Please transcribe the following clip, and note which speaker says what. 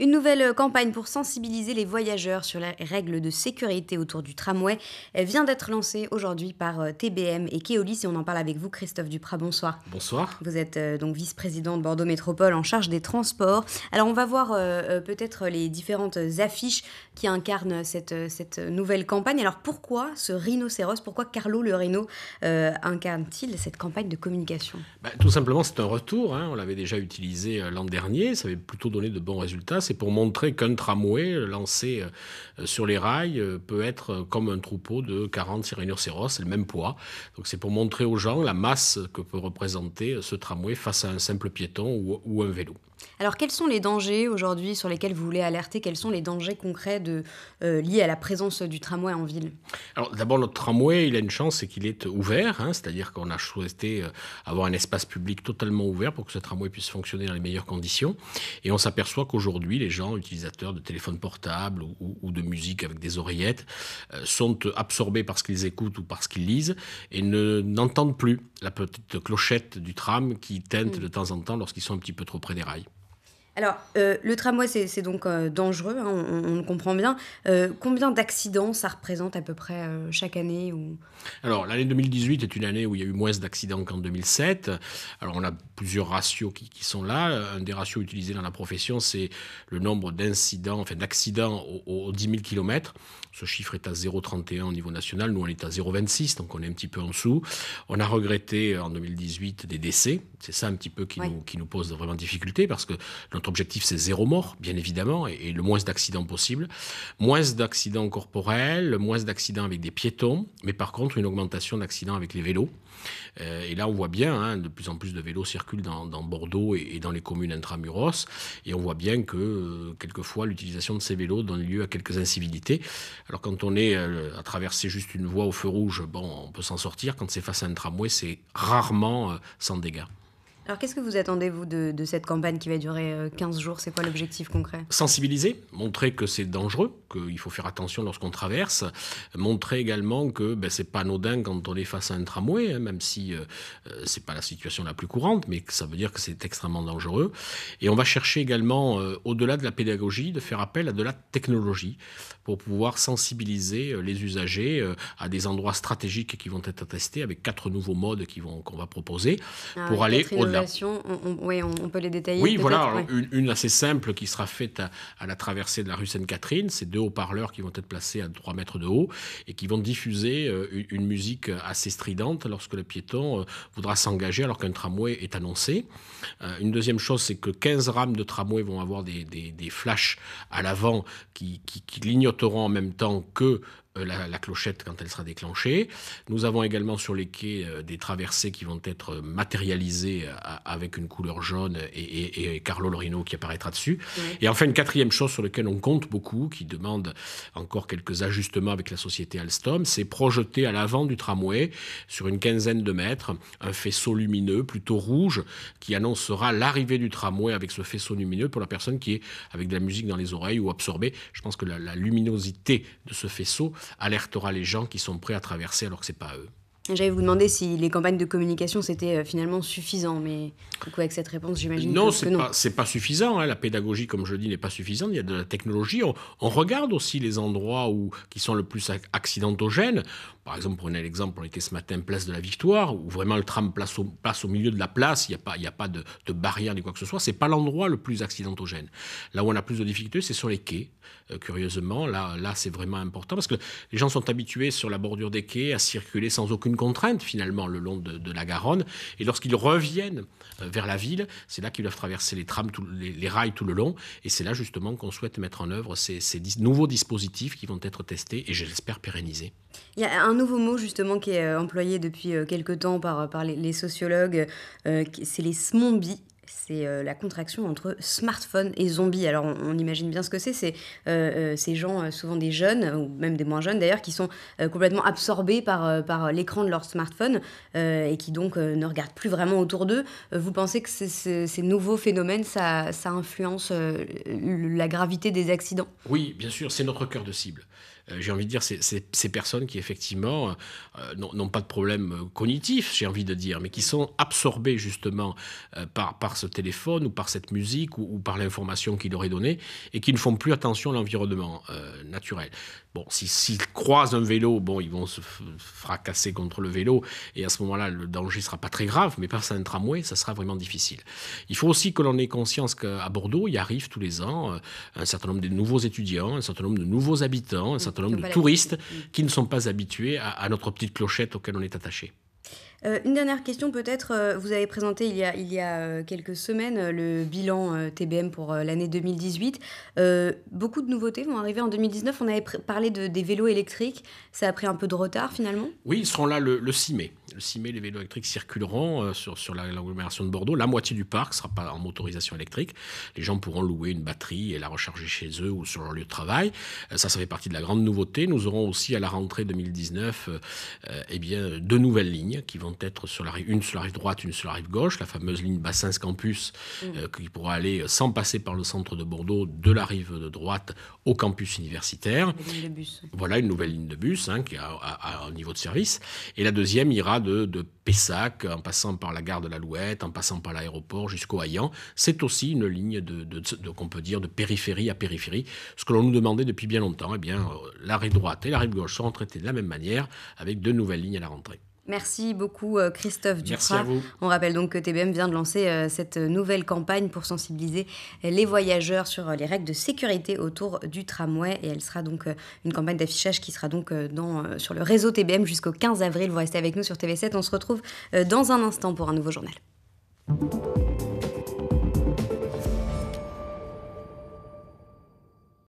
Speaker 1: Une nouvelle euh, campagne pour sensibiliser les voyageurs sur les règles de sécurité autour du tramway euh, vient d'être lancée aujourd'hui par euh, TBM et Keolis et on en parle avec vous Christophe Duprat. Bonsoir. Bonsoir. Vous êtes donc vice-président de Bordeaux Métropole en charge des transports. Alors on va voir peut-être les différentes affiches qui incarnent cette, cette nouvelle campagne. Alors pourquoi ce rhinocéros Pourquoi Carlo le rhino incarne-t-il cette campagne de communication
Speaker 2: bah, Tout simplement c'est un retour. Hein. On l'avait déjà utilisé l'an dernier. Ça avait plutôt donné de bons résultats c'est pour montrer qu'un tramway euh, lancé euh, euh, sur les rails peut être comme un troupeau de 40 rhinocéros, c'est le même poids. Donc c'est pour montrer aux gens la masse que peut représenter ce tramway face à un simple piéton ou un vélo.
Speaker 1: Alors quels sont les dangers aujourd'hui sur lesquels vous voulez alerter Quels sont les dangers concrets de, euh, liés à la présence du tramway en ville
Speaker 2: Alors d'abord notre tramway, il a une chance, c'est qu'il est ouvert, hein. c'est-à-dire qu'on a souhaité euh, avoir un espace public totalement ouvert pour que ce tramway puisse fonctionner dans les meilleures conditions. Et on s'aperçoit qu'aujourd'hui les gens utilisateurs de téléphones portables ou, de musique avec des oreillettes euh, sont absorbés par ce qu'ils écoutent ou par ce qu'ils lisent et ne n'entendent plus la petite clochette du tram qui teinte mm. de temps en temps lorsqu'ils sont un petit peu trop près des rails.
Speaker 1: Alors, euh, le tramway, c'est donc euh, dangereux, hein, on, le comprend bien. Euh, combien d'accidents ça représente à peu près chaque année ou...
Speaker 2: Alors, l'année 2018 est une année où il y a eu moins d'accidents qu'en 2007. Alors, on a plusieurs ratios qui, sont là. Un des ratios utilisés dans la profession, c'est le nombre d'incidents, enfin d'accidents aux, 10 000 km. Ce chiffre est à 0,31 au niveau national. Nous, on est à 0,26, donc on est un petit peu en dessous. On a regretté en 2018 des décès. C'est ça un petit peu qui, nous, qui nous pose vraiment difficulté parce que notre objectif, c'est zéro mort, bien évidemment, et, le moins d'accidents possible. Moins d'accidents corporels, moins d'accidents avec des piétons, mais par contre, une augmentation d'accidents avec les vélos. Euh, et là, on voit bien, hein, de plus en plus de vélos circulent dans, Bordeaux et, dans les communes intramuros, et on voit bien que, euh, quelquefois, l'utilisation de ces vélos donne lieu à quelques incivilités. Alors, quand on est euh, à traverser juste une voie au feu rouge, bon, on peut s'en sortir. Quand c'est face à un tramway, c'est rarement sans dégâts.
Speaker 1: Alors qu'est-ce que vous attendez, vous, de, cette campagne qui va durer 15 euh, jours C'est quoi l'objectif concret
Speaker 2: Sensibiliser, montrer que c'est dangereux, qu'il faut faire attention lorsqu'on traverse, montrer également que ben, c'est pas anodin quand on est face à un tramway, hein, même si ce euh, euh, c'est pas la situation la plus courante, mais que ça veut dire que c'est extrêmement dangereux. Et on va chercher également, au-delà de la pédagogie, de faire appel à de la technologie pour pouvoir sensibiliser les usagers à des endroits stratégiques qui vont être testés avec quatre nouveaux modes qu'on va proposer ah, pour aller au-delà
Speaker 1: – Oui, on, peut les détailler Oui, voilà.
Speaker 2: une, assez simple qui sera faite à, la traversée de la rue Sainte-Catherine. C'est deux haut-parleurs qui vont être placés à 3 mètres de haut et qui vont diffuser euh, une musique assez stridente lorsque le piéton euh, voudra s'engager alors qu'un tramway est annoncé. Euh, une deuxième chose, c'est que 15 rames de tramway vont avoir des, des, flashs à l'avant qui, qui, en même temps que euh, la, clochette quand elle sera déclenchée. Nous avons également sur les quais euh, des traversées qui vont être matérialisées euh, avec une couleur jaune et, Carlo Lorino qui apparaîtra dessus. Et enfin, une quatrième chose sur laquelle on compte beaucoup, qui demande encore quelques ajustements avec la société Alstom, c'est projeter à l'avant du tramway, sur une quinzaine de mètres, un faisceau lumineux plutôt rouge qui annoncera l'arrivée du tramway avec ce faisceau lumineux pour la personne qui est avec de la musique dans les oreilles ou absorbée. Je pense que la luminosité de ce faisceau alertera les gens qui sont prêts à traverser alors que n'est pas eux.
Speaker 1: J'allais vous demander si les campagnes de communication c'était euh, finalement suffisant, mais avec cette réponse, j'imagine non, que, non. que non.
Speaker 2: c'est pas suffisant. Hein. La pédagogie, comme je dis, n'est pas suffisante. Il y a de la technologie. On, regarde aussi les endroits où qui sont le plus accidentogènes. Par exemple, prenez l'exemple, on était ce matin place de la Victoire, où vraiment le tram place au, place au milieu de la place. Il n'y a pas, a pas de, barrière ni quoi que ce soit. C'est pas l'endroit le plus accidentogène. Là où on a plus de difficultés, c'est sur les quais. Euh, curieusement, là, là, c'est vraiment important parce que les gens sont habitués sur la bordure des quais à circuler sans aucune contrainte finalement le long de, la Garonne. Et lorsqu'ils reviennent euh, vers la ville, c'est là qu'ils doivent traverser les trams, les, rails tout le long. Et c'est là justement qu'on souhaite mettre en œuvre ces, nouveaux dispositifs qui vont être testés et j'espère pérennisés.
Speaker 1: Il y a un nouveau mot justement qui est euh, employé depuis euh, quelques temps par, les, sociologues, c'est les SMOMBI c'est euh, la contraction entre smartphone et zombie. Alors on, imagine bien ce que c'est, c'est euh, euh, ces gens, souvent des jeunes, ou même des moins jeunes d'ailleurs, qui sont complètement absorbés par, l'écran de leur smartphone et qui donc ne regardent plus vraiment autour d'eux. vous pensez que ces nouveaux phénomènes, ça influence la gravité des accidents
Speaker 2: Oui, bien sûr, c'est notre cœur de cible. Euh, j'ai envie de dire, c'est ces personnes qui effectivement euh, euh, n'ont pas de problème cognitif, j'ai envie de dire, mais qui sont absorbées justement par, par ce téléphone ou par cette musique ou, par l'information qu'il leur est donnée et qui ne font plus attention à l'environnement naturel. Bon, s'ils croisent un vélo, bon, ils vont se fracasser contre le vélo et à ce moment-là, le danger sera pas très grave, mais passer un tramway, ça sera vraiment difficile. Il faut aussi que l'on ait conscience qu'à Bordeaux, il arrive tous les ans un certain nombre de nouveaux étudiants, un certain nombre de nouveaux habitants, un certain nombre de touristes mm. qui ne sont pas habitués à notre petite clochette auquel on est attaché.
Speaker 1: Euh, une dernière question peut-être. Euh, vous avez présenté il y a, il y a euh, quelques semaines le bilan TBM pour l'année 2018. beaucoup de nouveautés vont arriver en 2019. On avait parlé des vélos électriques. Ça a pris un peu de retard finalement
Speaker 2: Oui, ils seront là le, 6 mai. Le 6 mai, les vélos électriques circuleront sur, l'agglomération de Bordeaux. La moitié du parc ne sera pas en motorisation électrique. Les gens pourront louer une batterie et la recharger chez eux ou sur leur lieu de travail. ça, ça fait partie de la grande nouveauté. Nous aurons aussi à la rentrée 2019 eh bien, deux nouvelles lignes qui vont être sur la une sur la rive droite, une sur la rive gauche, la fameuse ligne Bassins-Campus, mm. euh, qui pourra aller euh, sans passer par le centre de Bordeaux, de la rive de droite au campus universitaire. Voilà une nouvelle ligne de bus hein, qui a, un niveau de service. Et la deuxième ira de, de Pessac, en passant par la gare de l'Alouette, en passant par l'aéroport jusqu'au Hayan. C'est aussi une ligne de, de, qu'on peut dire de périphérie à périphérie, ce que l'on nous demandait depuis bien longtemps. Eh bien, euh, la rive droite et la rive gauche sont traitées de la même manière, avec deux nouvelles lignes à la rentrée.
Speaker 1: Merci beaucoup euh, Christophe Duprat. On rappelle donc que TBM vient de lancer euh, cette nouvelle campagne pour sensibiliser les voyageurs sur euh, les règles de sécurité autour du tramway et elle sera donc une campagne d'affichage qui sera donc dans, sur le réseau TBM jusqu'au 15 avril. Vous restez avec nous sur TV7, on se retrouve dans un instant pour un nouveau journal.